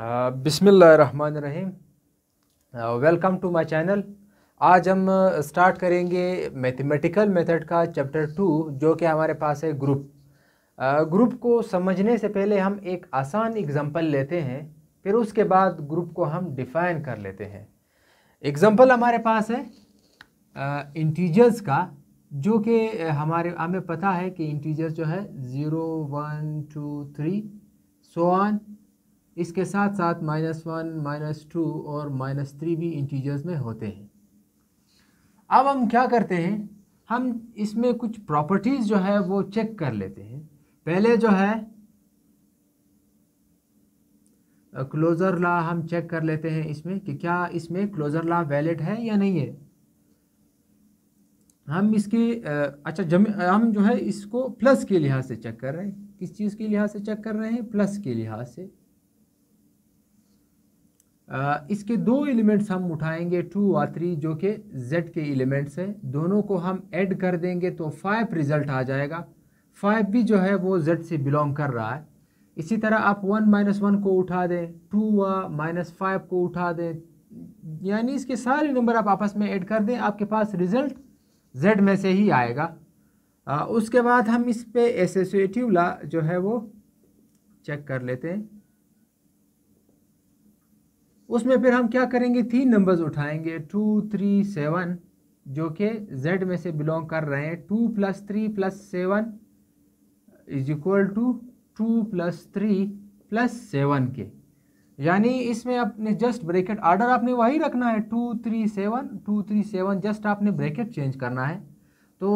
Rahim welcome to my channel आज हम start करेंगे मैथमेटिकल मेथड का चैप्टर टू जो कि हमारे पास है ग्रुप ग्रुप को समझने से पहले हम एक आसान एग्ज़ाम्पल लेते हैं फिर उसके बाद ग्रुप को हम डिफ़ाइन कर लेते हैं एग्ज़ाम्पल हमारे पास है इंटीजर्स का जो कि हमारे हमें पता है कि इंटीजर्स जो है zero one two three so on इसके साथ साथ माइनस वन माइनस टू और माइनस थ्री भी इंटीजर्स में होते हैं अब हम क्या करते हैं हम इसमें कुछ प्रॉपर्टीज़ जो है वो चेक कर लेते हैं पहले जो है क्लोज़र ला हम चेक कर लेते हैं इसमें कि क्या इसमें क्लोज़र ला वैलिड है या नहीं है हम इसकी अच्छा जम हम जो है इसको प्लस के लिहाज से चेक कर रहे हैं किस चीज़ के लिहाज से चेक कर रहे हैं प्लस के लिहाज से इसके दो एलिमेंट्स हम उठाएंगे टू और थ्री जो कि जेड के एलिमेंट्स हैं दोनों को हम ऐड कर देंगे तो फाइव रिज़ल्ट आ जाएगा फाइव भी जो है वो जेड से बिलोंग कर रहा है इसी तरह आप वन माइनस वन को उठा दें टू व माइनस फाइव को उठा दें यानी इसके सारे नंबर आप आपस में ऐड कर दें आपके पास रिज़ल्ट जेड में से ही आएगा आ, उसके बाद हम इस पर एसोसिएटिव ला जो है वो चेक कर लेते हैं उसमें फिर हम क्या करेंगे तीन नंबर्स उठाएंगे टू थ्री सेवन जो कि z में से बिलोंग कर रहे हैं two plus three plus seven is equal to two plus three plus seven के यानी इसमें आपने जस्ट ब्रैकेट आर्डर आपने वही रखना है two three seven two three seven just आपने ब्रैकेट चेंज करना है तो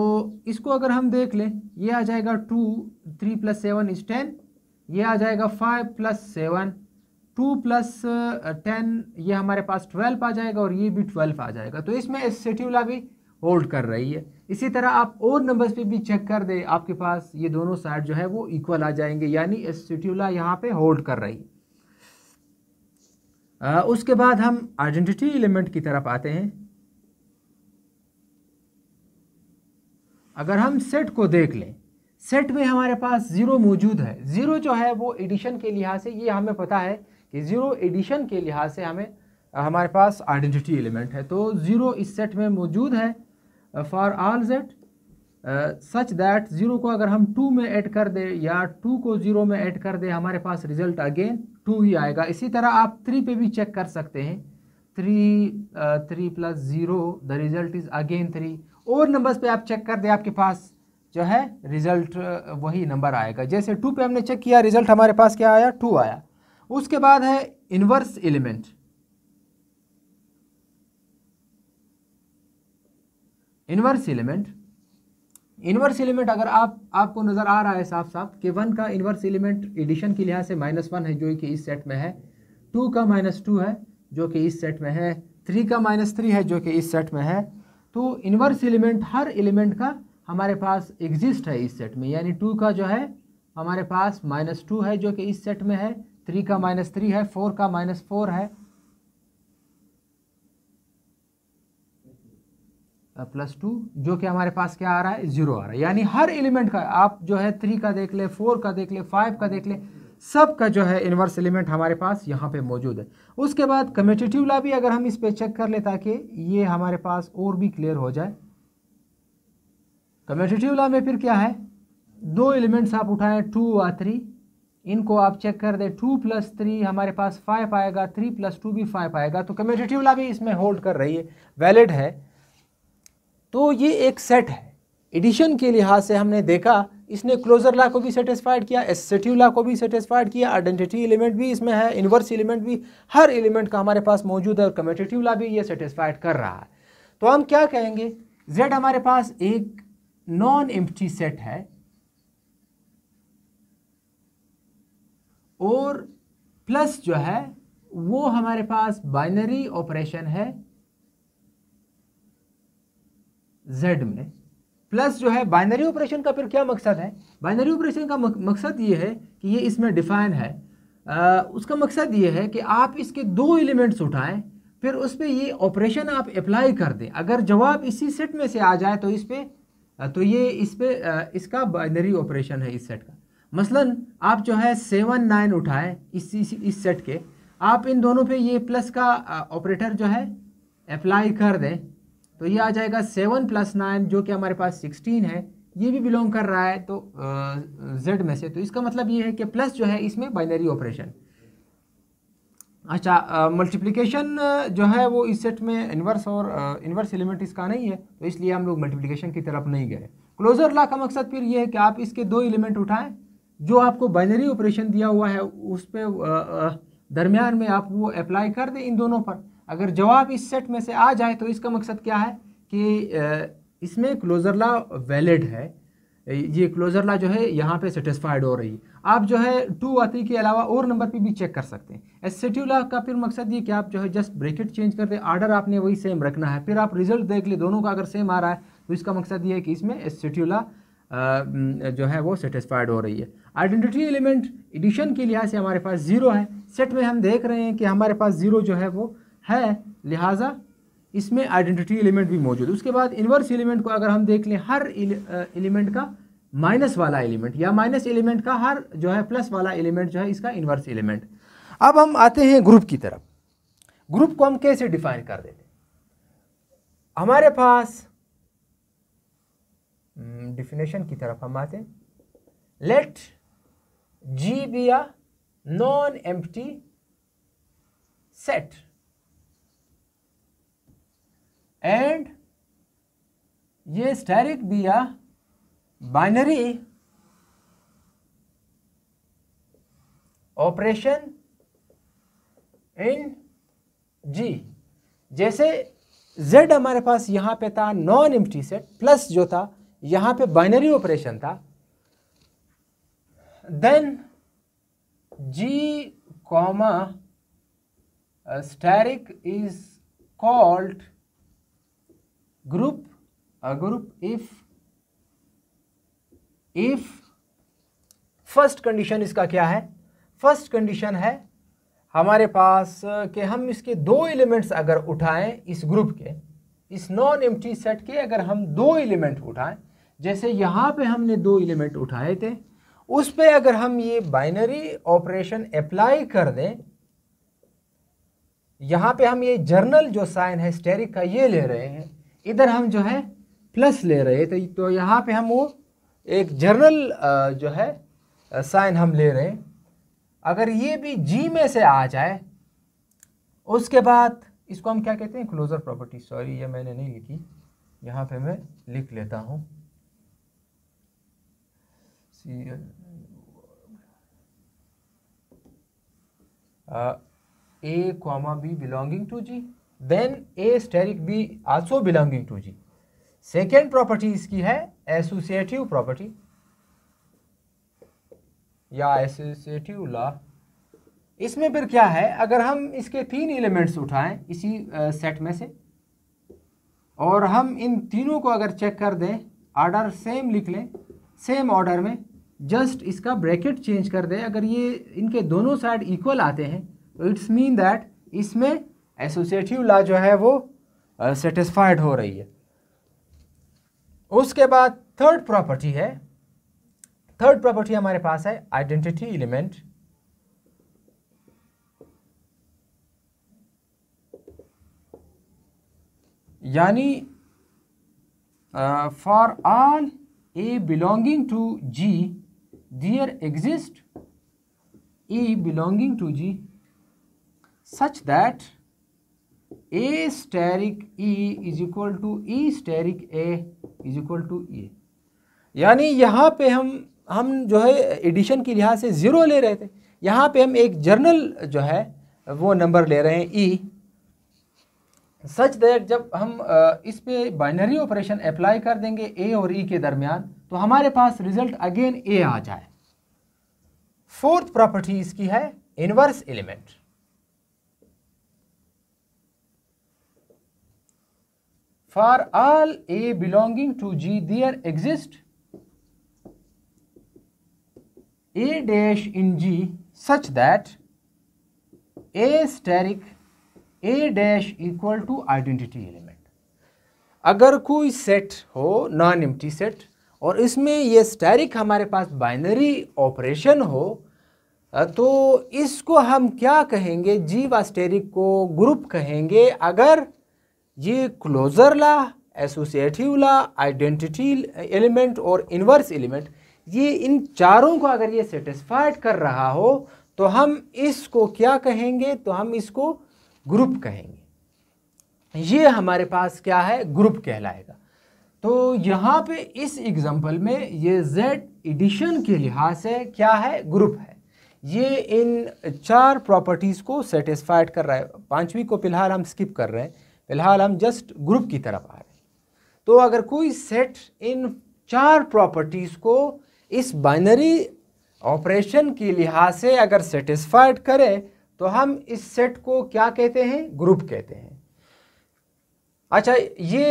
इसको अगर हम देख लें ये आ जाएगा two three plus seven is ten ये आ जाएगा five plus seven two plus ten ये हमारे पास ट्वेल्व आ जाएगा और ये भी ट्वेल्व आ जाएगा तो इसमें सेट्यूला भी होल्ड कर रही है इसी तरह आप और नंबर्स पे भी चेक कर दे आपके पास ये दोनों साइड जो है वो इक्वल आ जाएंगे यानी सेट्यूला यहाँ पे होल्ड कर रही है उसके बाद हम आइडेंटिटी एलिमेंट की तरफ आते हैं अगर हम सेट को देख लें सेट में हमारे पास ज़ीरो मौजूद है ज़ीरो जो है वो एडिशन के लिहाज से ये हमें पता है कि ज़ीरो एडिशन के लिहाज से हमें हमारे पास आइडेंटिटी एलिमेंट है तो ज़ीरो इस सेट में मौजूद है for all Z such that zero को अगर हम टू में ऐड कर दें या टू को ज़ीरो में ऐड कर दें हमारे पास रिज़ल्ट अगेन टू ही आएगा इसी तरह आप थ्री पे भी चेक कर सकते हैं three three plus zero the result is again three और नंबर्स पे आप चेक कर दें आपके पास जो है रिज़ल्ट वही नंबर आएगा जैसे टू पे हमने चेक किया रिज़ल्ट हमारे पास क्या आया टू आया उसके बाद है inverse element inverse element inverse element अगर आप आपको नज़र आ रहा है साफ साफ कि वन का इनवर्स एलिमेंट एडिशन के लिहाज से माइनस वन है जो कि इस सेट में है टू का माइनस टू है जो कि इस सेट में है थ्री का माइनस थ्री है जो कि इस सेट में है तो इनवर्स एलिमेंट हर एलिमेंट का हमारे पास एग्जिस्ट है इस सेट में यानी टू का जो है हमारे पास माइनस टू है जो कि इस सेट में है थ्री का माइनस थ्री है फोर का माइनस फोर है प्लस टू जो कि हमारे पास क्या आ रहा है ज़ीरो आ रहा है यानी हर एलिमेंट का आप जो है थ्री का देख ले फोर का देख ले फाइव का देख ले सब का जो है इन्वर्स एलिमेंट हमारे पास यहाँ पे मौजूद है उसके बाद कम्यूटेटिव ला भी अगर हम इस पर चेक कर ले ताकि ये हमारे पास और भी क्लियर हो जाए कम्यूटेटिव ला में फिर क्या है दो एलिमेंट्स आप उठाएं टू और थ्री इनको आप चेक कर दे टू प्लस थ्री हमारे पास फाइव आएगा थ्री प्लस टू भी फाइव आएगा तो कम्यूटेटिव वाला भी इसमें होल्ड कर रही है वैलिड है तो ये एक सेट है एडिशन के लिहाज से हमने देखा इसने क्लोजर ला को भी सेटिस्फाइड किया एसेटिव ला को भी सेटिस्फाइड किया आइडेंटिटी एलिमेंट भी इसमें है इन्वर्स एलिमेंट भी हर एलिमेंट का हमारे पास मौजूद है और कम्यूटेटिव ला भी ये सेटिस्फाइड कर रहा है तो हम क्या कहेंगे जेड हमारे पास एक नॉन एम्प्टी सेट है और प्लस जो है वो हमारे पास बाइनरी ऑपरेशन है जेड में प्लस जो है बाइनरी ऑपरेशन का फिर क्या मकसद है बाइनरी ऑपरेशन का मकसद ये है कि ये इसमें डिफाइन है आ, उसका मकसद ये है कि आप इसके दो एलिमेंट्स उठाएं फिर उस पर ये ऑपरेशन आप अप्लाई कर दें अगर जवाब इसी सेट में से आ जाए तो इस पर तो ये इस पर इसका बाइनरी ऑपरेशन है इस सेट का मसलन आप जो है सेवन नाइन उठाएं इस, इस इस सेट के आप इन दोनों पे ये प्लस का ऑपरेटर जो है अप्लाई कर दें तो ये आ जाएगा सेवन प्लस नाइन जो कि हमारे पास सिक्सटीन है ये भी बिलोंग कर रहा है तो जेड में से तो इसका मतलब ये है कि प्लस जो है इसमें बाइनरी ऑपरेशन अच्छा मल्टीप्लिकेशन जो है वो इस सेट में इन्वर्स और इन्वर्स एलिमेंट इसका नहीं है तो इसलिए हम लोग मल्टीप्लिकेशन की तरफ नहीं गए क्लोजर ला का मकसद फिर ये है कि आप इसके दो एलिमेंट उठाएं जो आपको बाइनरी ऑपरेशन दिया हुआ है उस पर दरमियान में आप वो अप्लाई कर दें इन दोनों पर अगर जवाब इस सेट में से आ जाए तो इसका मकसद क्या है कि इसमें क्लोज़र ला वैलिड है ये क्लोज़र ला जो है यहाँ पे सेटिस्फाइड हो रही है आप जो है टू और थ्री के अलावा और नंबर पे भी चेक कर सकते हैं एसेटिव ला का फिर मकसद ये कि आप जो है जस्ट ब्रैकेट चेंज कर दें आर्डर आपने वही सेम रखना है फिर आप रिजल्ट देख ले दोनों का अगर सेम आ रहा है तो इसका मकसद ये है कि इसमें एस लॉ जो है वो सेटिस्फाइड हो रही है आइडेंटिटी एलिमेंट एडिशन के लिहाज से हमारे पास ज़ीरो है सेट में हम देख रहे हैं कि हमारे पास ज़ीरो जो है वो है लिहाजा इसमें आइडेंटिटी एलिमेंट भी मौजूद है उसके बाद इन्वर्स एलिमेंट को अगर हम देख लें हर एलिमेंट का माइनस वाला एलिमेंट या माइनस एलिमेंट का हर जो है प्लस वाला एलिमेंट जो है इसका इन्वर्स एलिमेंट अब हम आते हैं ग्रुप की तरफ ग्रुप को हम कैसे डिफाइन कर देते हमारे पास डिफिनेशन हम्म, की तरफ हम आते हैं let G be a non-empty set and ये स्टेरिक भी a binary operation in G जैसे जेड हमारे पास यहां पे था नॉन एम्प्टी सेट प्लस जो था यहां पे बाइनरी ऑपरेशन था then G comma uh, steric is called group a group if if first condition इसका क्या है फर्स्ट कंडीशन है हमारे पास uh, कि हम इसके दो एलिमेंट्स अगर उठाएं इस ग्रुप के इस नॉन एम्प्टी सेट के अगर हम दो एलिमेंट उठाएं जैसे यहाँ पे हमने दो एलिमेंट उठाए थे उस पर अगर हम ये बाइनरी ऑपरेशन अप्लाई कर दें यहाँ पे हम ये जर्नल जो साइन है स्टेरिक का ये ले रहे हैं इधर हम जो है प्लस ले रहे हैं तो, यहां तो यहाँ पे हम वो एक जर्नल जो है साइन हम ले रहे हैं अगर ये भी जी में से आ जाए उसके बाद इसको हम क्या कहते हैं क्लोज़र प्रॉपर्टी सॉरी ये मैंने नहीं लिखी यहाँ पे मैं लिख लेता हूँ say a comma b belonging to G then a asterisk b also belonging to G second property इसकी है एसोसिएटिव प्रॉपर्टी या एसोसिएटिव लॉ इसमें फिर क्या है अगर हम इसके तीन एलिमेंट्स उठाएं इसी सेट में से और हम इन तीनों को अगर चेक कर दें ऑर्डर सेम लिख लें सेम ऑर्डर में जस्ट इसका ब्रैकेट चेंज कर दें अगर ये इनके दोनों साइड इक्वल आते हैं तो इट्स मीन दैट इसमें एसोसिएटिव लॉ जो है वो सेटिस्फाइड uh, हो रही है उसके बाद थर्ड प्रॉपर्टी है थर्ड प्रॉपर्टी हमारे पास है आइडेंटिटी एलिमेंट यानी for all a belonging to G there exist a belonging to G such that a asterisk e is equal to e asterisk a is equal to a यानी यहाँ पे हम हम जो है एडिशन के लिहाज से ज़ीरो ले रहे थे यहाँ पे हम एक जर्नल जो है वो नंबर ले रहे हैं ई सच दैट जब हम इस पे बाइनरी ऑपरेशन अप्लाई कर देंगे ए और ई e के दरमियान तो हमारे पास रिजल्ट अगेन ए आ जाए फोर्थ प्रॉपर्टी इसकी है inverse element for all a belonging to G there exist a dash in G such that a asterisk a dash equal to identity element अगर कोई सेट हो नॉन एम्प्टी सेट और इसमें ये steric हमारे पास बाइनरी ऑपरेशन हो तो इसको हम क्या कहेंगे जीवा स्टेरिक को ग्रुप कहेंगे अगर ये closure law associative law identity element और इन्वर्स एलिमेंट ये इन चारों को अगर ये सेटिस्फाइड कर रहा हो तो हम इसको क्या कहेंगे तो हम इसको ग्रुप कहेंगे ये हमारे पास क्या है ग्रुप कहलाएगा तो यहाँ पे इस एग्जाम्पल में ये Z एडिशन के लिहाज से क्या है ग्रुप है ये इन चार प्रॉपर्टीज़ को सेटिस्फाइड कर रहा है पांचवी को फिलहाल हम स्किप कर रहे हैं फिलहाल हम जस्ट ग्रुप की तरफ आ रहे हैं तो अगर कोई सेट इन चार प्रॉपर्टीज़ को इस बाइनरी ऑपरेशन के लिहाज से अगर सेटिस्फाइड करें तो हम इस सेट को क्या कहते हैं ग्रुप कहते हैं अच्छा ये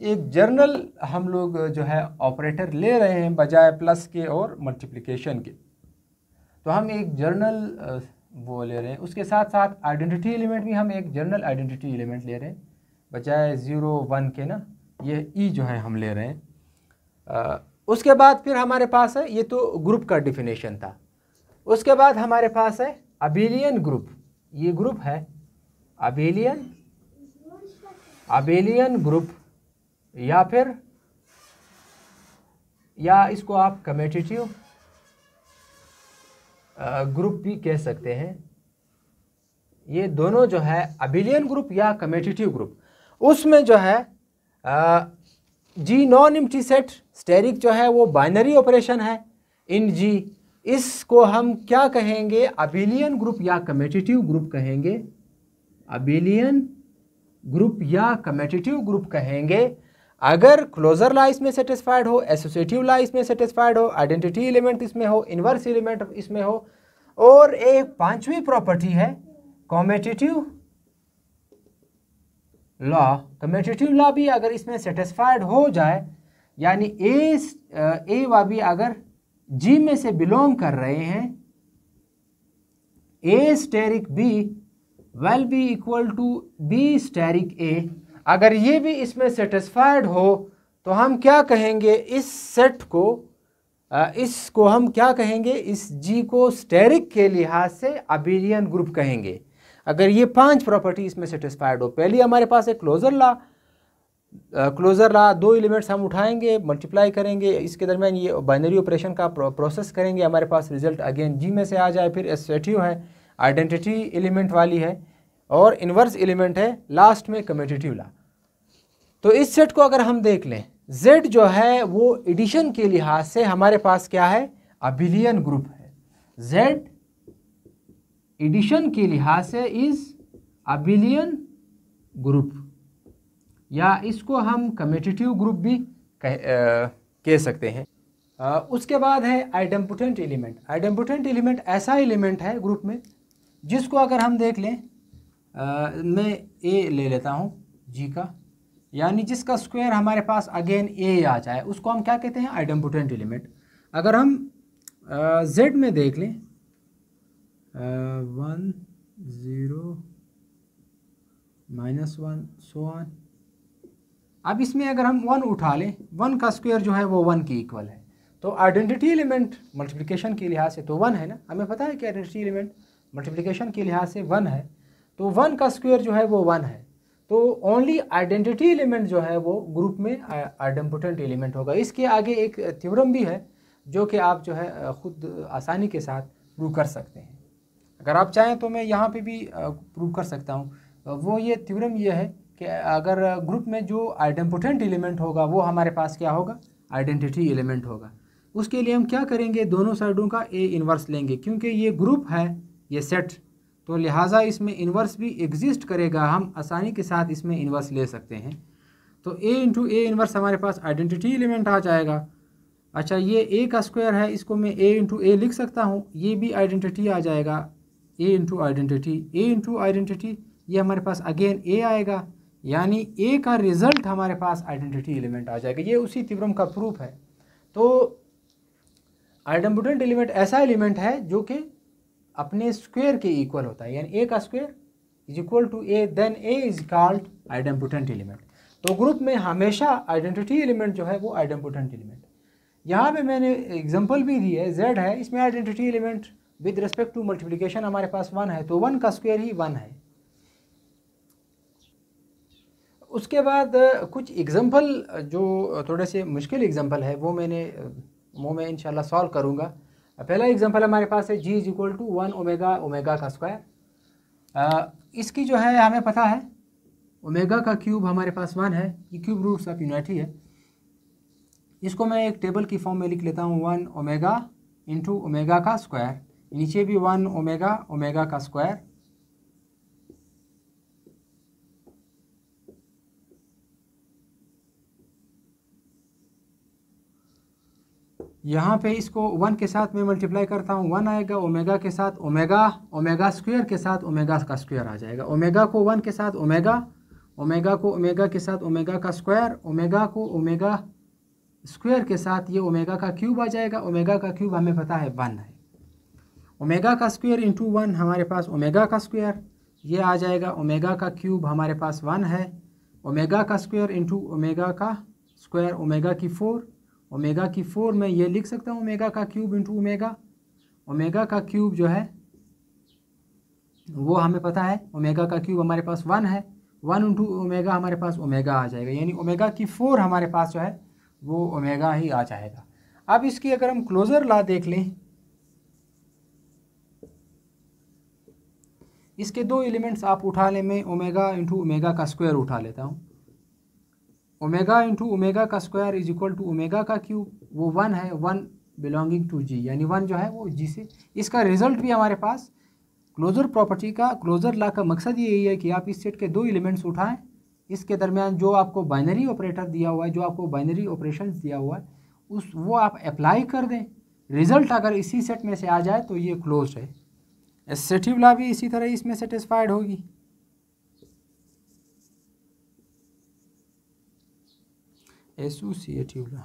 एक जर्नल हम लोग जो है ऑपरेटर ले रहे हैं बजाय प्लस के और मल्टीप्लिकेशन के तो हम एक जर्नल वो ले रहे हैं उसके साथ साथ आइडेंटिटी एलिमेंट भी हम एक जर्नल आइडेंटिटी एलिमेंट ले रहे हैं बजाय ज़ीरो वन के ना ये ई जो है हम ले रहे हैं आ, उसके बाद फिर हमारे पास है ये तो ग्रुप का डिफिनेशन था उसके बाद हमारे पास है अबेलियन ग्रुप ये ग्रुप है अबेलियन अबेलियन ग्रुप या फिर या इसको आप कमेटिटिव ग्रुप भी कह सकते हैं ये दोनों जो है अबिलियन ग्रुप या कमेटिटिव ग्रुप उसमें जो है आ, G non empty set asterisk जो है वो बाइनरी ऑपरेशन है इन जी इसको हम क्या कहेंगे अबिलियन ग्रुप या कमेटिटिव ग्रुप कहेंगे अबिलियन ग्रुप या कमेटिटिव ग्रुप कहेंगे अगर क्लोजर ला इसमें सेटिस्फाइड हो एसोसिएटिव ला इसमें सेटिस्फाइड हो आइडेंटिटी एलिमेंट इसमें हो इनवर्स एलिमेंट इसमें हो और एक पांचवी प्रॉपर्टी है कॉम्पिटिटिव लॉ कम्पिटिटिव लॉ भी अगर इसमें सेटिस्फाइड हो जाए यानी ए ए वा बी अगर जी में से बिलोंग कर रहे हैं a asterisk b will be equal to b asterisk a अगर ये भी इसमें सेटिस्फाइड हो तो हम क्या कहेंगे इस सेट को इसको हम क्या कहेंगे इस जी को स्टेरिक के लिहाज से अबिलियन ग्रुप कहेंगे अगर ये पांच प्रॉपर्टी इसमें सेटिस्फाइड हो पहली हमारे पास है क्लोजर ला क्लोजर ला दो एलिमेंट्स हम उठाएंगे मल्टीप्लाई करेंगे इसके दरमियान ये बाइनरी ऑपरेशन का प्रोसेस करेंगे हमारे पास रिजल्ट अगेन जी में से आ जाए फिर एसटिव है आइडेंटिटी एलिमेंट वाली है और इन्वर्स एलिमेंट है लास्ट में कम्पिटेटिव ला तो इस सेट को अगर हम देख लें Z जो है वो एडिशन के लिहाज से हमारे पास क्या है अबिलियन ग्रुप है Z एडिशन के लिहाज से इज अबिलियन ग्रुप या इसको हम कम्यूटिटिव ग्रुप भी कह, आ, कह सकते हैं आ, उसके बाद है आइडम्पोटेंट एलिमेंट आइडम्पुटेंट एलिमेंट ऐसा एलिमेंट है ग्रुप में जिसको अगर हम देख लें आ, मैं ए ले लेता हूँ जी का यानी जिसका स्क्वायर हमारे पास अगेन ए आ जाए उसको हम क्या कहते हैं आइडम्पोटेंट एलिमेंट अगर हम जेड में देख लें one zero minus one so one अब इसमें अगर हम वन उठा लें वन का स्क्वायर जो है वो वन के इक्वल है तो आइडेंटिटी एलिमेंट मल्टीप्लिकेशन के लिहाज से तो वन है ना हमें पता है कि आइडेंटिटी एलिमेंट मल्टीप्लिकेशन के लिहाज से वन है तो वन का स्क्वायर जो है वो वन है तो ओनली आइडेंटिटी एलिमेंट जो है वो ग्रुप में आइडेम्पोटेंट एलिमेंट होगा इसके आगे एक थ्योरम भी है जो कि आप जो है ख़ुद आसानी के साथ प्रूव कर सकते हैं अगर आप चाहें तो मैं यहाँ पे भी प्रूव कर सकता हूँ वो ये थ्योरम ये है कि अगर ग्रुप में जो आइडेम्पोटेंट एलिमेंट होगा वो हमारे पास क्या होगा आइडेंटिटी एलिमेंट होगा उसके लिए हम क्या करेंगे दोनों साइडों का ए इन्वर्स लेंगे क्योंकि ये ग्रुप है ये सेट तो लिहाजा इसमें इन्वर्स भी एग्जिस्ट करेगा हम आसानी के साथ इसमें इन्वर्स ले सकते हैं तो ए इंटू ए इन्वर्स हमारे पास आइडेंटिटी एलिमेंट आ जाएगा अच्छा ये ए का स्क्वायर है इसको मैं ए इंटू ए लिख सकता हूँ ये भी आइडेंटिटी आ जाएगा a into identity a into identity ये हमारे पास अगेन ए आएगा यानी ए का रिज़ल्ट हमारे पास आइडेंटिटी एलिमेंट आ जाएगा ये उसी तिब्रम का प्रूफ है तो आइडम्बुडेंट एलिमेंट ऐसा एलिमेंट है जो कि अपने स्क्वेयर के इक्वल होता है यानी ए का square is equal to a then a is called idempotent element तो ग्रुप में हमेशा आइडेंटिटी एलिमेंट जो है वो आइडेंपोटेंट एलिमेंट यहाँ पे मैंने एग्जांपल भी दी है जेड है इसमें identity element with respect to multiplication हमारे पास वन है तो वन का स्क्वेयर ही वन है उसके बाद कुछ एग्जांपल जो थोड़े से मुश्किल एग्जांपल है वो मैंने वो मैं इनशाला सॉल्व करूँगा पहला एग्जांपल हमारे पास है G is equal to one omega omega का स्क्वायर इसकी जो है हमें पता है ओमेगा का क्यूब हमारे पास वन है ये क्यूब रूट्स ऑफ यूनिटी है इसको मैं एक टेबल की फॉर्म में लिख लेता हूँ वन ओमेगा इंटू ओमेगा का स्क्वायर नीचे भी वन ओमेगा ओमेगा का स्क्वायर यहाँ पे इसको वन के साथ मैं मल्टीप्लाई करता हूँ वन आएगा ओमेगा के साथ ओमेगा ओमेगा स्क्वायर के साथ ओमेगा का स्क्वायर आ जाएगा ओमेगा को वन के साथ ओमेगा ओमेगा को ओमेगा के साथ ओमेगा का स्क्वायर ओमेगा को ओमेगा स्क्वायर के साथ ये ओमेगा का क्यूब आ जाएगा ओमेगा का क्यूब हमें पता है वन है ओमेगा का स्क्वायर इंटू वन हमारे पास ओमेगा का स्क्वायर ये आ जाएगा ओमेगा का क्यूब हमारे पास वन है ओमेगा का स्क्वायर इंटू ओमेगा का स्क्वायर ओमेगा की फोर ओमेगा की फोर में ये लिख सकता हूँ ओमेगा का क्यूब इंटू ओमेगा ओमेगा का क्यूब जो है वो हमें पता है ओमेगा का क्यूब हमारे पास वन है वन इंटू ओमेगा हमारे पास ओमेगा आ जाएगा यानी ओमेगा की फोर हमारे पास जो है वो ओमेगा ही आ जाएगा अब इसकी अगर हम क्लोज़र ला देख लें इसके दो एलिमेंट्स आप उठा लें मैं ओमेगा इंटू ओमेगा का स्क्वायर उठा लेता हूँ ओमेगा इंटू ओमेगा का square is equal to omega का क्यूब वो वन है वन बिलोंगिंग टू जी यानी वन जो है वो जी से इसका रिजल्ट भी हमारे पास क्लोजर प्रॉपर्टी का क्लोजर ला का मकसद यही है कि आप इस सेट के दो एलिमेंट्स उठाएं इसके दरमियान जो आपको बाइनरी ऑपरेटर दिया हुआ है जो आपको बाइनरी ऑपरेशन दिया हुआ है उस वो आप अप्लाई कर दें रिजल्ट अगर इसी सेट में से आ जाए तो ये क्लोज है एसेटिव ला भी इसी तरह इसमें सेटिस्फाइड होगी एसोसिएटिवला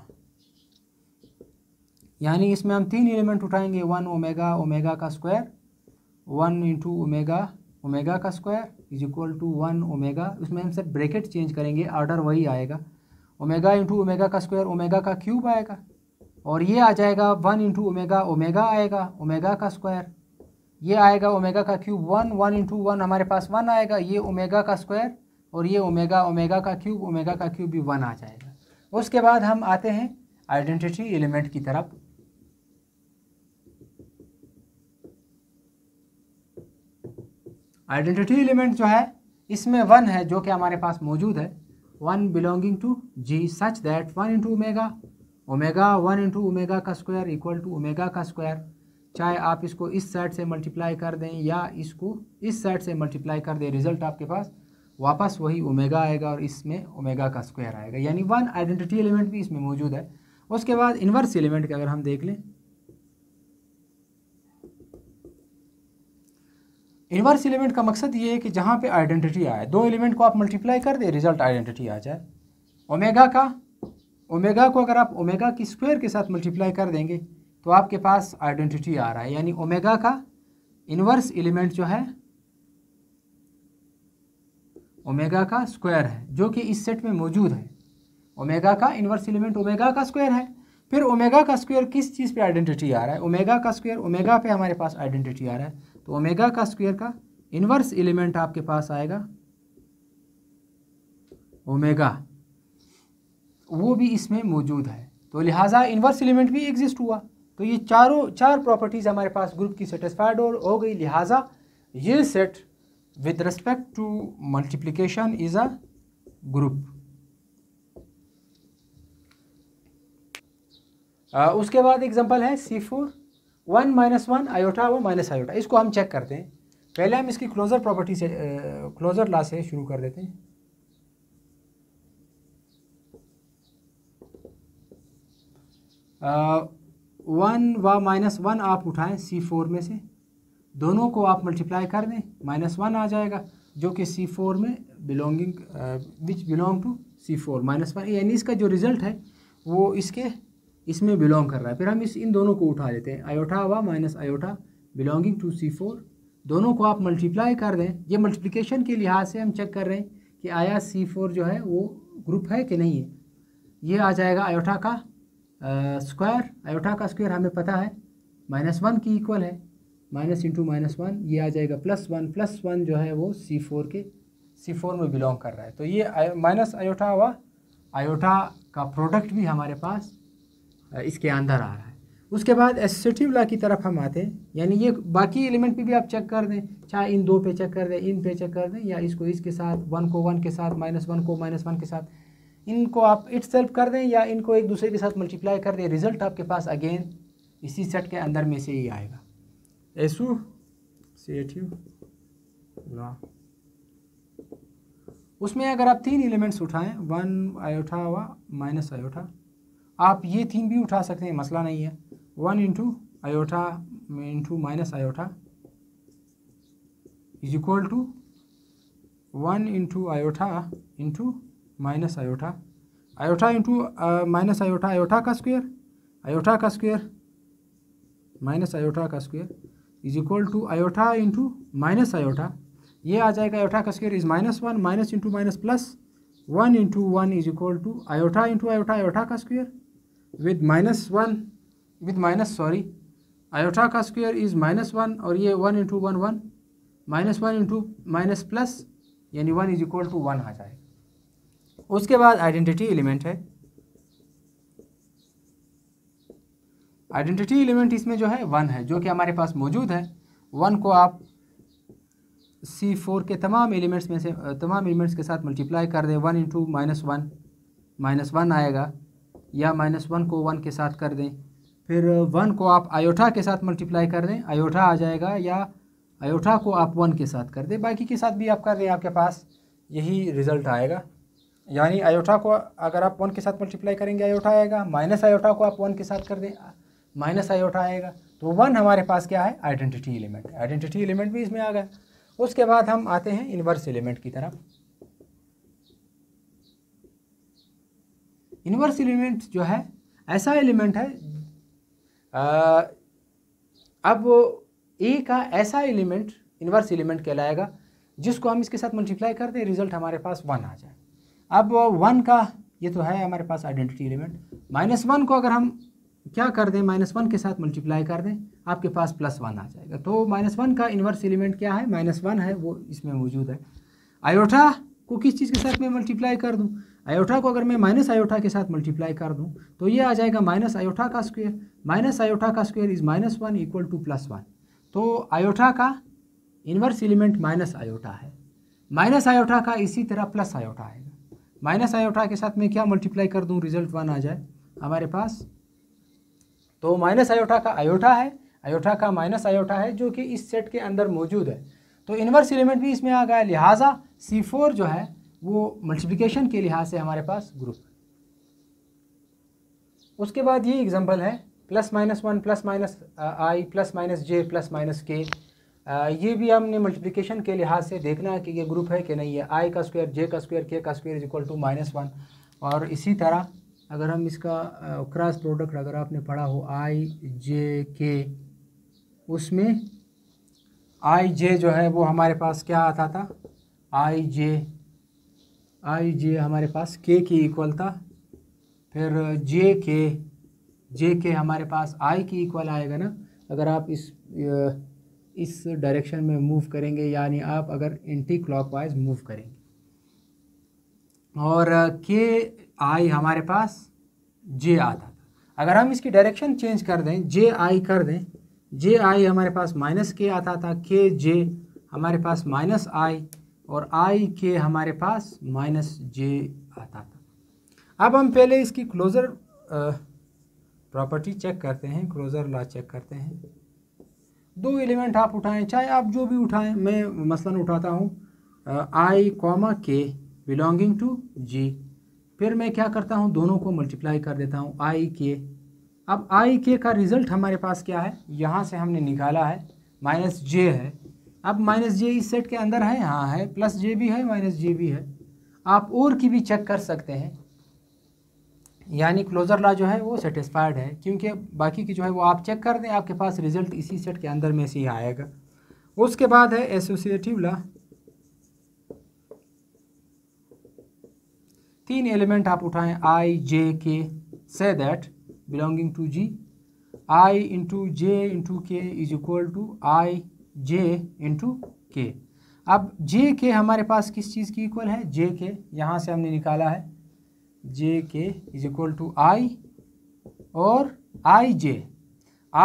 यानी इसमें हम तीन एलिमेंट उठाएंगे वन ओमेगा ओमेगा का square one into omega omega का square is equal to one omega उसमें हम सब ब्रैकेट चेंज करेंगे ऑर्डर वही आएगा ओमेगा इंटू ओमेगा का स्क्वायर ओमेगा का क्यूब आएगा और ये आ जाएगा वन इंटू ओमेगा ओमेगा आएगा ओमेगा का स्क्वायर ये आएगा ओमेगा का cube one one into one हमारे पास वन आएगा ये ओमेगा का स्क्वायर और ये ओमेगा ओमेगा का क्यूब ओमेगा का क्यूब भी वन आ जाएगा उसके बाद हम आते हैं आइडेंटिटी एलिमेंट की तरफ आइडेंटिटी एलिमेंट जो है इसमें वन है जो कि हमारे पास मौजूद है one belonging to G such that one into omega omega one into omega का स्क्वायर इक्वल टू ओमेगा का स्क्वायर चाहे आप इसको इस साइड से मल्टीप्लाई कर दें या इसको इस साइड से मल्टीप्लाई कर दें रिजल्ट आपके पास वापस वही ओमेगा आएगा और इसमें ओमेगा का स्क्वायर आएगा यानी वन आइडेंटिटी एलिमेंट भी इसमें मौजूद है उसके बाद इन्वर्स एलिमेंट का अगर हम देख लें इन्वर्स एलिमेंट का मकसद ये है कि जहाँ पे आइडेंटिटी आए दो एलिमेंट को आप मल्टीप्लाई कर दे रिजल्ट आइडेंटिटी आ जाए ओमेगा का ओमेगा को अगर आप ओमेगा की स्क्वायर के साथ मल्टीप्लाई कर देंगे तो आपके पास आइडेंटिटी आ रहा है यानी ओमेगा का इन्वर्स एलिमेंट जो है ओमेगा का स्क्वायर है जो कि इस सेट में मौजूद है ओमेगा का इन्वर्स एलिमेंट ओमेगा का स्क्वायर है फिर ओमेगा का स्क्वायर किस चीज़ पे आइडेंटिटी आ रहा है ओमेगा का स्क्वायर ओमेगा पे हमारे पास आइडेंटिटी आ रहा है तो ओमेगा का स्क्वायर का इन्वर्स एलिमेंट आपके पास आएगा ओमेगा वो भी इसमें मौजूद है तो लिहाजा इन्वर्स एलिमेंट भी एग्जिस्ट हुआ तो ये चारों चार प्रॉपर्टीज़ हमारे पास ग्रुप की सेटिस्फाइड और हो गई लिहाजा ये set with respect to multiplication is a group आ, uh, उसके बाद एग्जांपल है C four one minus one iota व माइनस आयोटा इसको हम चेक करते हैं पहले हम इसकी क्लोज़र प्रॉपर्टी से क्लोज़र uh, लॉ से शुरू कर देते हैं वन व माइनस वन आप उठाएं सी फोर में से दोनों को आप मल्टीप्लाई कर दें माइनस वन आ जाएगा जो कि सी फोर में belonging which belong to C four minus one यानी इसका जो रिज़ल्ट है वो इसके इसमें बिलोंग कर रहा है फिर हम इस इन दोनों को उठा लेते हैं आयोटा हवा minus iota belonging to C four दोनों को आप मल्टीप्लाई कर दें ये मल्टीप्लिकेशन के लिहाज से हम चेक कर रहे हैं कि आया सी फोर जो है वो ग्रुप है कि नहीं है ये आ जाएगा आयोटा का स्क्वायर uh, आयोटा का स्क्वायर हमें पता है माइनस वन की इक्वल है माइनस इंटू माइनस वन ये आ जाएगा प्लस वन प्लस वन जो है वो सी फोर के सी फोर में बिलोंग कर रहा है तो ये माइनस आयोटा हुआ आयोटा का प्रोडक्ट भी हमारे पास इसके अंदर आ रहा है उसके बाद एसोसिएटिव लॉ की तरफ हम आते हैं यानी ये बाकी एलिमेंट पे भी आप चेक कर दें चाहे इन दो पे चेक कर दें इन पे चेक कर दें या इसको इसके साथ वन को वन के साथ माइनस वन को माइनस वन के साथ इनको आप इट सेल्फ कर दें या इनको एक दूसरे के साथ मल्टीप्लाई कर दें रिजल्ट आपके पास अगेन इसी सेट के अंदर में से ही आएगा Esu CHU? ना उसमें अगर आप तीन एलिमेंट्स उठाएं वन आयोठा व माइनस आयोठा आप ये तीन भी उठा सकते हैं मसला नहीं है one into iota into minus iota is equal to one into iota into minus iota iota into minus iota iota का स्क्वायर आयोठा का स्क्वायर माइनस आयोठा का square is equal to iota into minus iota ये आ जाएगा iota का square is minus one minus into minus plus one into one is equal to iota into iota iota का square with minus one with minus sorry iota का square is minus one और ये one into one one minus one into minus plus यानी one is equal to one आ जाएगा उसके बाद identity element है आइडेंटिटी एलिमेंट इसमें जो है वन है जो कि हमारे पास मौजूद है वन को आप सी फोर के तमाम एलिमेंट्स में से तमाम एलिमेंट्स के साथ मल्टीप्लाई कर दें one into minus one minus one आएगा या माइनस वन को वन के साथ कर दें फिर वन को आप आयोठा के साथ मल्टीप्लाई कर दें आयोठा आ जाएगा या आयोठा को आप वन के साथ कर दें बाकी के साथ भी आप कर दें आपके पास यही रिज़ल्ट आएगा यानी आयोठा को अगर आप वन के साथ मल्टीप्लाई करेंगे आयोठा आएगा माइनस आयोठा को आप वन के साथ कर दें माइनस आई आएगा तो वन हमारे पास क्या है आइडेंटिटी एलिमेंट आइडेंटिटी एलिमेंट भी इसमें आ गया उसके बाद हम आते हैं इन्वर्स एलिमेंट की तरफ इन्वर्स एलिमेंट जो है ऐसा एलिमेंट है आ, अब ए का ऐसा एलिमेंट इन्वर्स एलिमेंट कहलाएगा जिसको हम इसके साथ मल्टीप्लाई करते हैं रिजल्ट हमारे पास वन आ जाए अब वन का ये तो है हमारे पास आइडेंटिटी एलिमेंट माइनस वन को अगर हम क्या कर दें माइनस वन के साथ मल्टीप्लाई कर दें आपके पास प्लस वन आ जाएगा तो माइनस वन का इन्वर्स एलिमेंट क्या है माइनस वन है वो इसमें मौजूद है आयोठा को किस चीज़ के साथ मैं मल्टीप्लाई कर दूँ आयोठा को अगर मैं माइनस आयोठा के साथ मल्टीप्लाई कर दूँ तो ये आ जाएगा माइनस आयोठा का स्क्वेयर माइनस आयोठा का square is minus one equal to plus one तो आयोठा का इन्वर्स एलिमेंट माइनस आयोठा है माइनस आयोठा का इसी तरह प्लस आयोठा आएगा माइनस आयोठा के साथ मैं क्या मल्टीप्लाई कर दूँ रिजल्ट वन आ जाए हमारे पास तो माइनस आयोठा का आयोठा है आयोठा का माइनस आयोठा है जो कि इस सेट के अंदर मौजूद है तो इन्वर्स एलिमेंट भी इसमें आ गया लिहाजा सी फोर जो है वो मल्टीप्लिकेशन के लिहाज से हमारे पास ग्रुप उसके बाद ये एग्जांपल है plus minus one plus minus i plus minus j plus minus k ये भी हमने मल्टीप्लिकेशन के लिहाज से देखना है कि ये ग्रुप है कि नहीं है आई का स्क्वायर जे का स्क्वायर के का square is equal to minus one और इसी तरह अगर हम इसका क्रॉस प्रोडक्ट अगर आपने पढ़ा हो आई जे के उसमें आई जे जो है वो हमारे पास क्या आता था आई जे आई जे हमारे पास के की इक्वल था फिर जे के जे के हमारे पास आई की इक्वल आएगा ना अगर आप इस इस डायरेक्शन में मूव करेंगे यानी आप अगर एंटी क्लॉकवाइज मूव करेंगे और के आई हमारे पास जे आधा था अगर हम इसकी डायरेक्शन चेंज कर दें जे आई कर दें जे आई हमारे पास माइनस के आता था के जे हमारे पास माइनस आई और आई के हमारे पास माइनस जे आता था अब हम पहले इसकी क्लोज़र प्रॉपर्टी चेक करते हैं क्लोज़र लॉ चेक करते हैं दो एलिमेंट आप उठाएं चाहे आप जो भी उठाएं मैं मसलन उठाता हूँ i comma k belonging to G फिर मैं क्या करता हूँ दोनों को मल्टीप्लाई कर देता हूँ आई के e अब आई के e का रिज़ल्ट हमारे पास क्या है यहाँ से हमने निकाला है माइनस जे है अब माइनस जे इस सेट के अंदर है हाँ है प्लस जे भी है माइनस जे भी है आप और की भी चेक कर सकते हैं यानी क्लोजर ला जो है वो सेटिस्फाइड है क्योंकि बाकी की जो है वो आप चेक कर दें आपके पास रिजल्ट इसी सेट के अंदर में से ही आएगा उसके बाद है एसोसिएटिव ला तीन एलिमेंट आप उठाएं आई j k say that belonging to G i into j into k is equal to i j into k अब जे के हमारे पास किस चीज़ की इक्वल है जे के यहाँ से हमने निकाला है जे के इज इक्वल टू आई और आई जे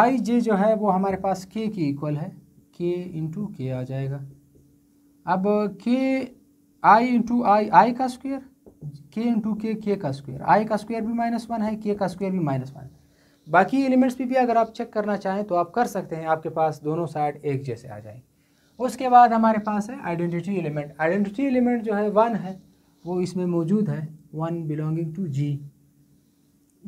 आई जे जो है वो हमारे पास के की इक्वल है के इंटू के आ जाएगा अब के आई इंटू आई आई का स्क्वेयर के इंटू के के का स्क्वायर आई का स्क्वायर भी माइनस वन है के का स्क्वायर भी माइनस वन है बाकी एलिमेंट्स भी, भी अगर आप चेक करना चाहें तो आप कर सकते हैं आपके पास दोनों साइड एक जैसे आ जाए उसके बाद हमारे पास है आइडेंटिटी एलिमेंट आइडेंटिटी एलिमेंट जो है वन है वो इसमें मौजूद है वन बिलोंगिंग टू जी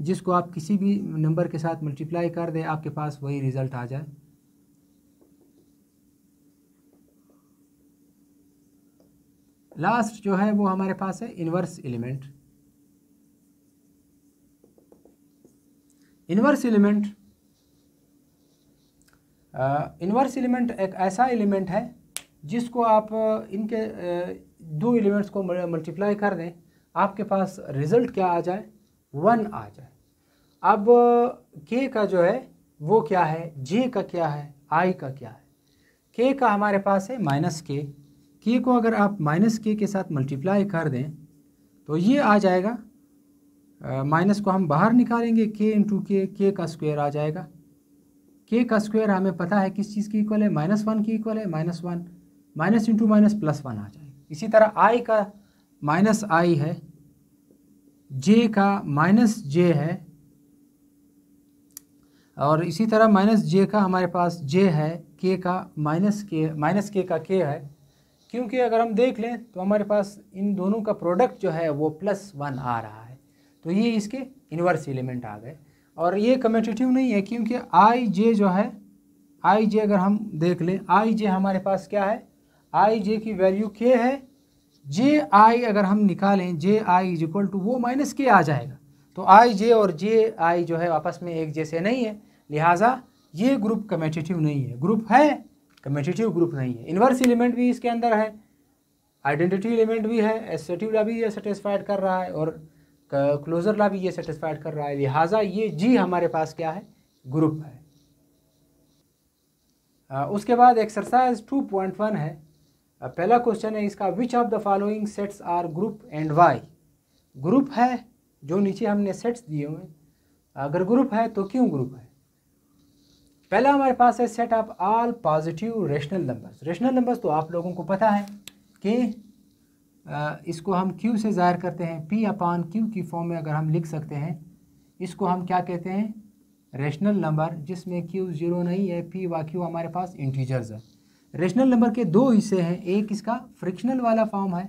जिसको आप किसी भी नंबर के साथ मल्टीप्लाई कर दें आपके पास वही रिज़ल्ट आ जाए लास्ट जो है वो हमारे पास है inverse element inverse element inverse element एक ऐसा एलिमेंट है जिसको आप इनके दो एलिमेंट्स को मल्टीप्लाई कर दें आपके पास रिज़ल्ट क्या आ जाए वन आ जाए अब के का जो है वो क्या है जे का क्या है आई का क्या है के का हमारे पास है माइनस के के को अगर आप माइनस के के साथ मल्टीप्लाई कर दें तो ये आ जाएगा माइनस को हम बाहर निकालेंगे के इंटू के के का स्क्वायर आ जाएगा के का स्क्वायर हमें पता है किस चीज़ की इक्वल है माइनस वन की इक्वल है minus one minus into minus plus one आ जाएगा इसी तरह आई का माइनस आई है जे का माइनस जे है और इसी तरह माइनस जे का हमारे पास जे है के का माइनस के माइनस के का के है क्योंकि अगर हम देख लें तो हमारे पास इन दोनों का प्रोडक्ट जो है वो प्लस वन आ रहा है तो ये इसके इन्वर्स एलिमेंट आ गए और ये कम्यूटेटिव नहीं है क्योंकि आई जे जो है आई जे अगर हम देख लें आई जे हमारे पास क्या है आई जे की वैल्यू के है जे आई अगर हम निकालें j i is equal to वो माइनस के आ जाएगा तो आई जे और जे आई जो है आपस में एक जैसे नहीं है लिहाजा ये ग्रुप कम्यूटेटिव नहीं है ग्रुप है कम्पिटेटिव ग्रुप नहीं है इन्वर्स एलिमेंट भी इसके अंदर है आइडेंटिटी एलिमेंट भी है एसटिव ला भी ये सेटिस्फाइड कर रहा है और क्लोजर ला भी ये सेटिस्फाइड कर रहा है लिहाजा ये जी हमारे पास क्या है ग्रुप है उसके बाद एक्सरसाइज टू पॉइंट वन है पहला क्वेश्चन है इसका which of the following sets are group and why group है जो नीचे हमने सेट्स दिए हुए अगर ग्रुप है तो क्यों ग्रुप है पहला हमारे पास है set of all positive rational numbers rational numbers तो आप लोगों को पता है कि इसको हम क्यू से ज़ाहिर करते हैं पी अपान क्यू की फॉर्म में अगर हम लिख सकते हैं इसको हम क्या कहते हैं रेशनल नंबर जिसमें क्यू ज़ीरो नहीं है पी व क्यू हमारे पास इंटीजर्स है रेशनल नंबर के दो हिस्से हैं एक इसका फ्रिक्शनल वाला फॉर्म है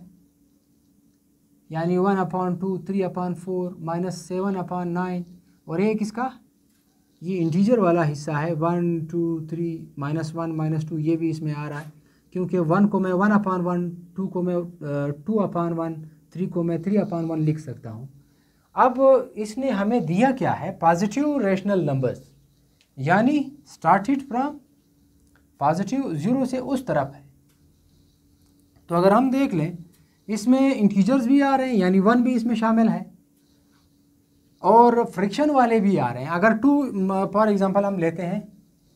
यानी one upon two three upon four minus seven upon nine और एक इसका ये इंटीजर वाला हिस्सा है one two three minus one minus two ये भी इसमें आ रहा है क्योंकि वन को मैं वन अपान वन टू को मैं टू अपान वन थ्री को मैं थ्री अपान वन लिख सकता हूँ अब इसने हमें दिया क्या है पॉजिटिव रेशनल नंबर्स यानी स्टार्टेड फ्रॉम पॉजिटिव ज़ीरो से उस तरफ है तो अगर हम देख लें इसमें इंटीजर्स भी आ रहे हैं यानी वन भी इसमें शामिल है और फ्रिक्शन वाले भी आ रहे हैं अगर टू फॉर एग्ज़ाम्पल हम लेते हैं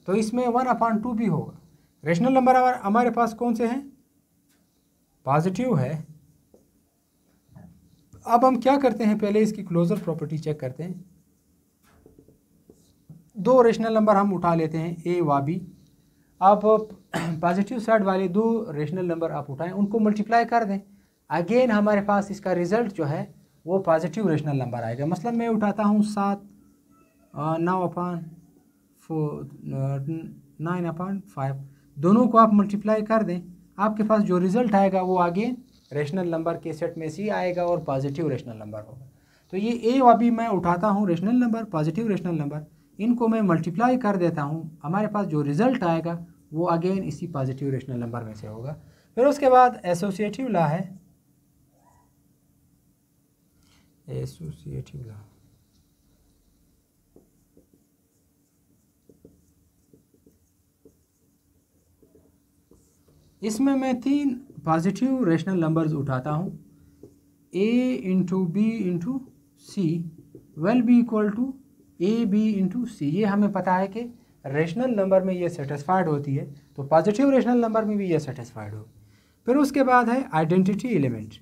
तो इसमें वन अपॉन टू भी होगा रेशनल नंबर हमारे पास कौन से हैं पॉजिटिव है अब हम क्या करते हैं पहले इसकी क्लोजर प्रॉपर्टी चेक करते हैं दो रेशनल नंबर हम उठा लेते हैं ए व बी आप पॉजिटिव साइड वाले दो रेशनल नंबर आप उठाएं उनको मल्टीप्लाई कर दें अगेन हमारे पास इसका रिज़ल्ट जो है वो पॉजिटिव रेशनल नंबर आएगा मसलन मतलब मैं उठाता हूँ सात नौ upon four nine upon five दोनों को आप मल्टीप्लाई कर दें आपके पास जो रिज़ल्ट आएगा वो आगे रेशनल नंबर के सेट में से ही आएगा और पॉजिटिव रेशनल नंबर होगा तो ये ए अभी मैं उठाता हूँ rational number positive rational number इनको मैं मल्टीप्लाई कर देता हूँ हमारे पास जो रिज़ल्ट आएगा वो अगेन इसी पॉजिटिव रेशनल नंबर में से होगा फिर उसके बाद एसोसिएटिव ला है एसोसिएटिव इसमें मैं तीन पॉजिटिव रेशनल नंबर्स उठाता हूँ A into B into C will be equal to A B into C ये हमें पता है कि रेशनल नंबर में ये सेटिस्फाइड होती है तो पॉजिटिव रेशनल नंबर में भी ये सेटिस्फाइड हो फिर उसके बाद है आइडेंटिटी एलिमेंट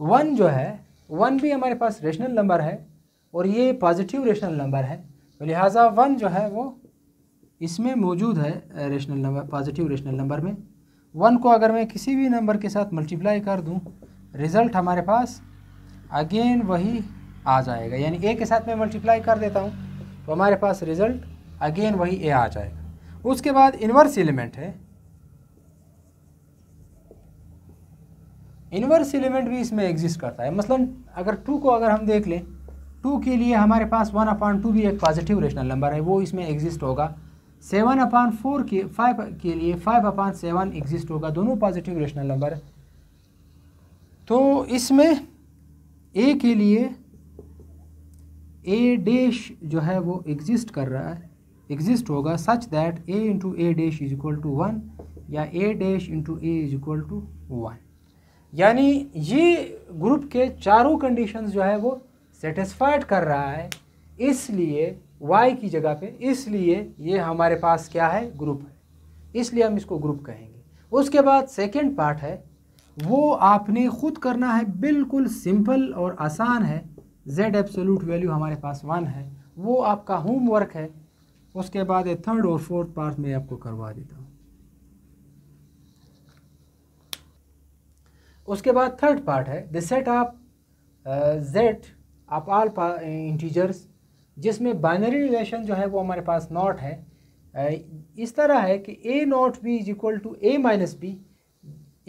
वन जो है वन भी हमारे पास रेशनल नंबर है और ये पॉजिटिव रेशनल नंबर है तो लिहाजा वन जो है वो इसमें मौजूद है rational number positive rational number में वन को अगर मैं किसी भी नंबर के साथ मल्टीप्लाई कर दूं रिज़ल्ट हमारे पास अगेन वही आ जाएगा यानी ए के साथ मैं मल्टीप्लाई कर देता हूँ तो हमारे पास रिज़ल्ट अगेन वही ए आ जाएगा उसके बाद इन्वर्स एलिमेंट है इन्वर्स एलिमेंट भी इसमें एग्जिस्ट करता है मसलन अगर टू को अगर हम देख लें टू के लिए हमारे पास वन अपान टू भी एक पॉजिटिव रेशनल नंबर है वो इसमें एग्जिस्ट होगा सेवन अपॉन फोर के फाइव के लिए फाइव अपॉन सेवन एग्जिस्ट होगा दोनों पॉजिटिव रेशनल नंबर तो इसमें ए के लिए ए डैश जो है वो एग्जिस्ट कर रहा है एग्जिस्ट होगा such that A into A dash is equal to one या A dash into A is equal to one यानी ये ग्रुप के चारों कंडीशंस जो है वो सेटिस्फाइड कर रहा है इसलिए y की जगह पे इसलिए ये हमारे पास क्या है ग्रुप है इसलिए हम इसको ग्रुप कहेंगे उसके बाद सेकेंड पार्ट है वो आपने खुद करना है बिल्कुल सिंपल और आसान है z एब्सोल्यूट वैल्यू हमारे पास वन है वो आपका होमवर्क है उसके बाद ये थर्ड और फोर्थ पार्ट मैं आपको करवा देता हूँ उसके बाद थर्ड पार्ट है the set of Z of all integers जिसमें बाइनरी रिलेशन जो है वो हमारे पास नॉट है uh, इस तरह है कि A not B is equal to A minus B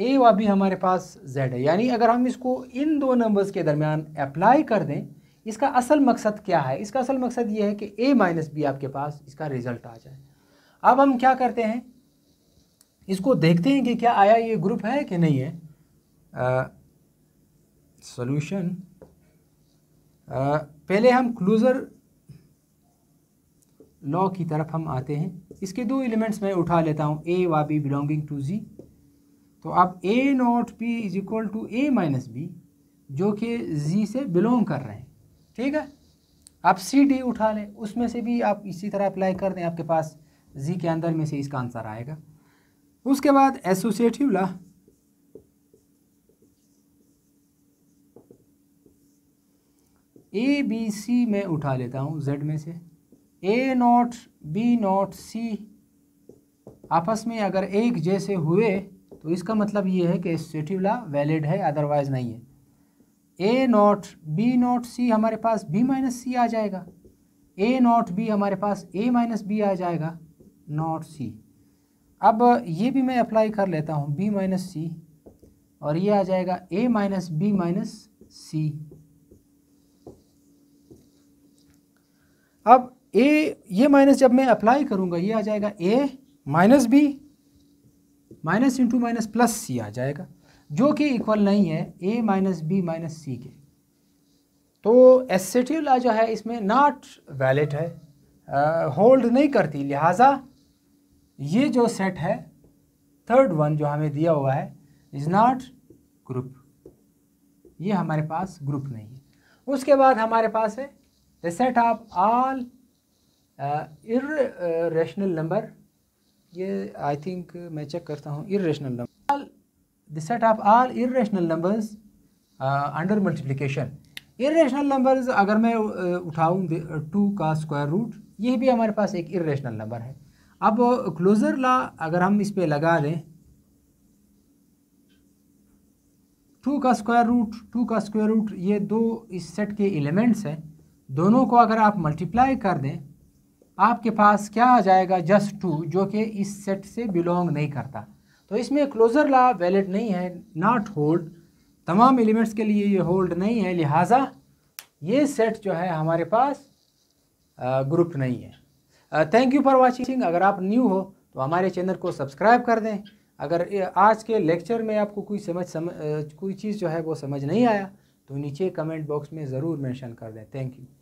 A व बी हमारे पास जेड है यानी अगर हम इसको इन दो नंबर्स के दरमियान अप्लाई कर दें इसका असल मकसद क्या है इसका असल मकसद ये है कि ए माइनस बी आपके पास इसका रिजल्ट आ जाए अब हम क्या करते हैं इसको देखते हैं कि क्या आया ये ग्रुप है कि नहीं है सॉल्यूशन सोल्यूशन पहले हम क्लूज़र लॉ की तरफ हम आते हैं इसके दो एलिमेंट्स मैं उठा लेता हूँ ए व बी बिलोंगिंग टू जी तो अब A not B is equal to A minus B जो कि जी से बिलोंग कर रहे हैं ठीक है आप सी डी उठा लें उसमें से भी आप इसी तरह अप्लाई कर दें आपके पास जी के अंदर में से इसका आंसर आएगा उसके बाद associative La A B C मैं उठा लेता हूँ जेड में से A not B not C आपस में अगर एक जैसे हुए तो इसका मतलब ये है कि एसोटिवला वैलिड है अदरवाइज नहीं है A not B not C हमारे पास बी माइनस सी आ जाएगा ए नॉट बी हमारे पास ए माइनस बी आ जाएगा नॉट सी अब ये भी मैं अप्लाई कर लेता हूँ बी माइनस सी और ये आ जाएगा A minus B minus C अब ए ये माइनस जब मैं अप्लाई करूंगा ये आ जाएगा A minus B minus into minus plus C आ जाएगा जो कि इक्वल नहीं है A minus B minus C के तो एसेटिवला जो है इसमें नॉट वैलिड है होल्ड नहीं करती लिहाजा ये जो सेट है थर्ड वन जो हमें दिया हुआ है इज़ नॉट ग्रुप ये हमारे पास ग्रुप नहीं है उसके बाद हमारे पास है the set of all uh, irrational number ye i think uh, मैं check karta hu irrational number all the set of all irrational numbers uh, under multiplication irrational numbers agar uh, uthaun 2 uh, ka square root ye bhi hamare paas ek irrational number है अब closure ला अगर हम इस पर लगा दें two का square root two का स्क्वायर रूट ये दो इस सेट के एलिमेंट्स हैं दोनों को अगर आप मल्टीप्लाई कर दें आपके पास क्या आ जाएगा जस्ट टू जो कि इस सेट से बिलोंग नहीं करता तो इसमें क्लोज़र ला वैलिड नहीं है नॉट होल्ड तमाम एलिमेंट्स के लिए ये होल्ड नहीं है लिहाजा ये सेट जो है हमारे पास ग्रुप नहीं है थैंक यू फॉर वाचिंग अगर आप न्यू हो तो हमारे चैनल को सब्सक्राइब कर दें अगर आज के लेक्चर में आपको कोई समझ समझ कोई चीज़ जो है वो समझ नहीं आया तो नीचे कमेंट बॉक्स में ज़रूर मेंशन कर दें थैंक यू